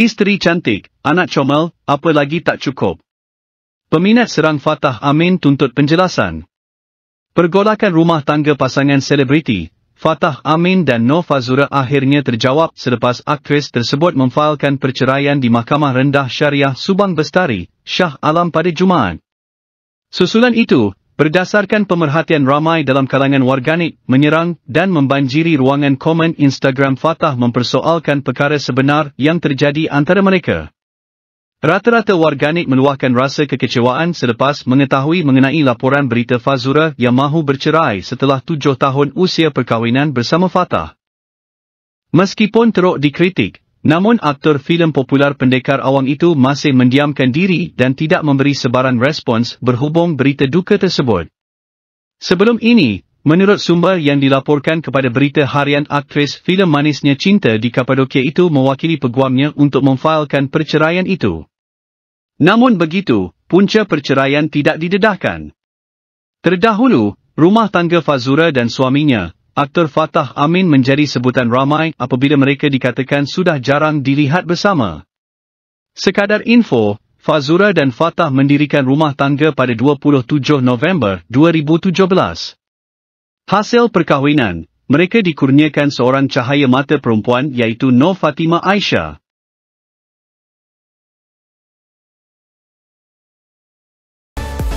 Isteri cantik, anak comel, apa lagi tak cukup? Peminat serang Fatah Amin tuntut penjelasan. Pergolakan rumah tangga pasangan selebriti, Fatah Amin dan Nova Zura akhirnya terjawab selepas aktris tersebut memfailkan perceraian di Mahkamah Rendah Syariah Subang Bestari, Shah Alam pada Jumaat. Susulan itu, berdasarkan pemerhatian ramai dalam kalangan warganet, menyerang dan membanjiri ruangan komen Instagram Fatah mempersoalkan perkara sebenar yang terjadi antara mereka. Rata-rata warganet meluahkan rasa kekecewaan selepas mengetahui mengenai laporan berita Fazura yang mahu bercerai setelah tujuh tahun usia perkahwinan bersama Fatah. Meskipun teruk dikritik, Namun aktor filem popular pendekar awam itu masih mendiamkan diri dan tidak memberi sebarang respons berhubung berita duka tersebut. Sebelum ini, menurut sumber yang dilaporkan kepada berita harian aktris filem manisnya cinta di Kapadokia itu mewakili peguamnya untuk memfailkan perceraian itu. Namun begitu, punca perceraian tidak didedahkan. Terdahulu, rumah tangga Fazura dan suaminya, Aktor Fatah Amin menjadi sebutan ramai apabila mereka dikatakan sudah jarang dilihat bersama. Sekadar info, Fazura dan Fatah mendirikan rumah tangga pada 27 November 2017. Hasil perkahwinan, mereka dikurniakan seorang cahaya mata perempuan iaitu Nur Fatima Aisyah.